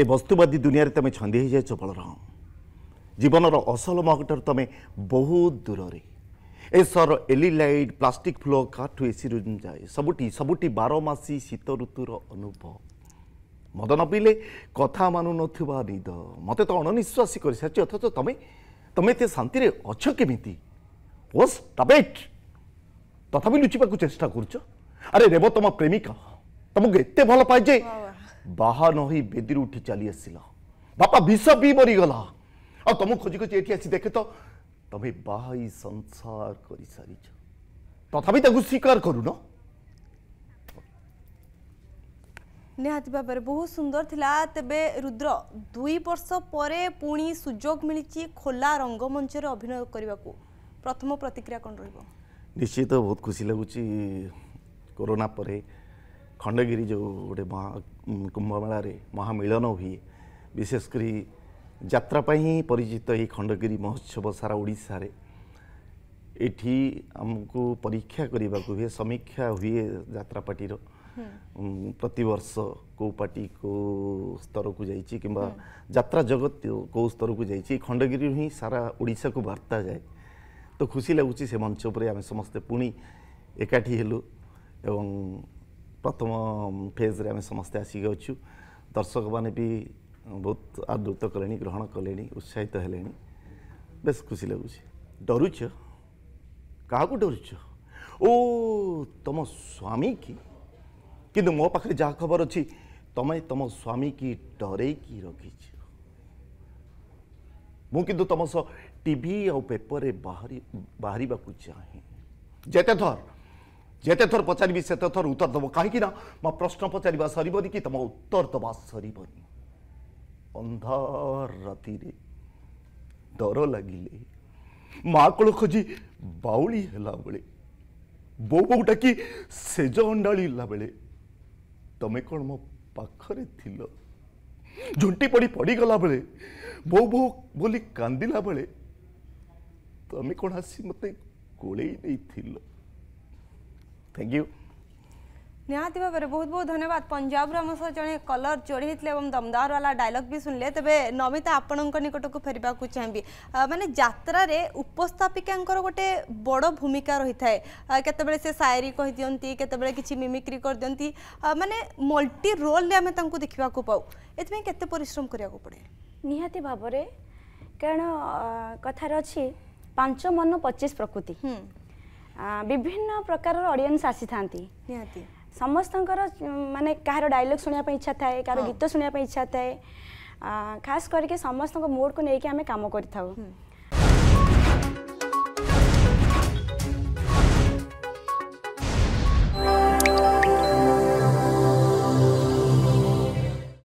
ए वस्तुवादी दुनिया तुम छंदी हो जाए बलराम जीवन असल महटर तुम बहुत दूर रे ए सर एलिलाइट प्लास्टिक फ्लो काठू एसी रूम जाए सबुटी सबुटी बारमासी शीत ऋतुर अनुभव मद न पीले कथा मानु निद मत तो अणनिश्वासी कर सारी अथच तुम तुम एत शांति अछ केमी ओ स्टपेट तथापि लुचिपा चेष्टा कर अरे रेव तुम प्रेमिका तुमको एत भल पाए ବାହା ନ ହୋଇ ବେଦିରୁ ଉଠି ଚାଲି ଆସିଲ ବାପା ବିଷ ବି ମରିଗଲା ଆଉ ତମକୁ ଖୋଜି ଖୋଜି ଏଠି ଆସି ଦେଖେ ତ ତମେ ବାହା ଏଇ ସଂସାର କରିସାରିଛ ତଥାପି ତାକୁ ସ୍ୱୀକାର କରୁନ ନିହାତି ଭାବରେ ବହୁତ ସୁନ୍ଦର ଥିଲା ତେବେ ରୁଦ୍ର ଦୁଇ ବର୍ଷ ପରେ ପୁଣି ସୁଯୋଗ ମିଳିଛି ଖୋଲା ରଙ୍ଗମଞ୍ଚରେ ଅଭିନୟ କରିବାକୁ ପ୍ରଥମ ପ୍ରତିକ୍ରିୟା କ'ଣ ରହିବ ନିଶ୍ଚିତ ବହୁତ ଖୁସି ଲାଗୁଛି କରୋନା ପରେ ଖଣ୍ଡଗିରି ଯେଉଁ ଗୋଟେ ମହା କୁମ୍ଭମେଳାରେ ମହାମିଳନ ହୁଏ ବିଶେଷ କରି ଯାତ୍ରା ପାଇଁ ହିଁ ପରିଚିତ ଏହି ଖଣ୍ଡଗିରି ମହୋତ୍ସବ ସାରା ଓଡ଼ିଶାରେ ଏଠି ଆମକୁ ପରୀକ୍ଷା କରିବାକୁ ହୁଏ ସମୀକ୍ଷା ହୁଏ ଯାତ୍ରା ପାର୍ଟିର ପ୍ରତିବର୍ଷ କେଉଁ ପାର୍ଟି କେଉଁ ସ୍ତରକୁ ଯାଇଛି କିମ୍ବା ଯାତ୍ରା ଜଗତ କେଉଁ ସ୍ତରକୁ ଯାଇଛି ଖଣ୍ଡଗିରିରୁ ହିଁ ସାରା ଓଡ଼ିଶାକୁ ବାର୍ତ୍ତା ଯାଏ ତ ଖୁସି ଲାଗୁଛି ସେ ମଞ୍ଚ ଉପରେ ଆମେ ସମସ୍ତେ ପୁଣି ଏକାଠି ହେଲୁ ଏବଂ प्रथम फेज रे समस्त आसिकु दर्शक मान भी बहुत आदृत कले ग्रहण कले उत्साहित है बेस खुशी लगुच डरुच क्या डरुच ओ तुम स्वामी की कि मो पाखे जहाँ खबर अच्छी तुम्हें तुम स्वामी की डरे कि रखी मुझे तुम सह टी आ पेपर बाहर बाहर को चाहे जेते थर ଯେତେ ଥର ପଚାରିବି ସେତେ ଥର ଉତ୍ତର ଦେବ କାହିଁକି ନା ମୋ ପ୍ରଶ୍ନ ପଚାରିବା ସରିବନି କି ତୁମ ଉତ୍ତର ଦେବା ସରିବନି ଅନ୍ଧ ରାତିରେ ଡର ଲାଗିଲେ ମା କୋଳ ଖୋଜି ବାଉଳି ହେଲାବେଳେ ବୋଉ ବୋଉ ଡାକି ସେଜ ଅଣ୍ଡାଳିଲା ବେଳେ ତମେ କ'ଣ ମୋ ପାଖରେ ଥିଲ ଝୁଣ୍ଟି ପଡ଼ି ପଡ଼ିଗଲା ବେଳେ ବୋଉ ବୋଉ ବୋଲି କାନ୍ଦିଲା ବେଳେ ତମେ କ'ଣ ଆସି ମୋତେ କୋଳେଇ ଦେଇଥିଲ থ্যাংক ইউ ନିହାତି ଭାବରେ ବହୁତ ବହୁତ ଧନ୍ୟବାଦ ପଞ୍ଜାବରୁ ଆମ ସହ ଜଣେ କଲର୍ ଯୋଡ଼ି ହେଇଥିଲେ ଏବଂ ଦମଦାରବାଲା ଡାଇଲଗ୍ ବି ଶୁଣିଲେ ତେବେ ନମିତା ଆପଣଙ୍କ ନିକଟକୁ ଫେରିବାକୁ ଚାହିଁବି ମାନେ ଯାତ୍ରାରେ ଉପସ୍ଥାପିକାଙ୍କର ଗୋଟେ ବଡ଼ ଭୂମିକା ରହିଥାଏ କେତେବେଳେ ସେ ସାଏରୀ କହିଦିଅନ୍ତି କେତେବେଳେ କିଛି ମିମିକ୍ରି କରିଦିଅନ୍ତି ମାନେ ମଲ୍ଟି ରୋଲ୍ରେ ଆମେ ତାଙ୍କୁ ଦେଖିବାକୁ ପାଉ ଏଥିପାଇଁ କେତେ ପରିଶ୍ରମ କରିବାକୁ ପଡ଼େ ନିହାତି ଭାବରେ କାରଣ କଥାରେ ଅଛି ପାଞ୍ଚ ମନ ପଚିଶ ପ୍ରକୃତି ବିଭିନ୍ନ ପ୍ରକାରର ଅଡିଏନ୍ସ ଆସିଥାନ୍ତି ନିହାତି ସମସ୍ତଙ୍କର ମାନେ କାହାର ଡାଇଲଗ୍ ଶୁଣିବା ପାଇଁ ଇଚ୍ଛା ଥାଏ କାହାର ଗୀତ ଶୁଣିବା ପାଇଁ ଇଚ୍ଛା ଥାଏ ଖାସ୍ କରିକି ସମସ୍ତଙ୍କ ମୁଡ଼୍କୁ ନେଇକି ଆମେ କାମ କରିଥାଉ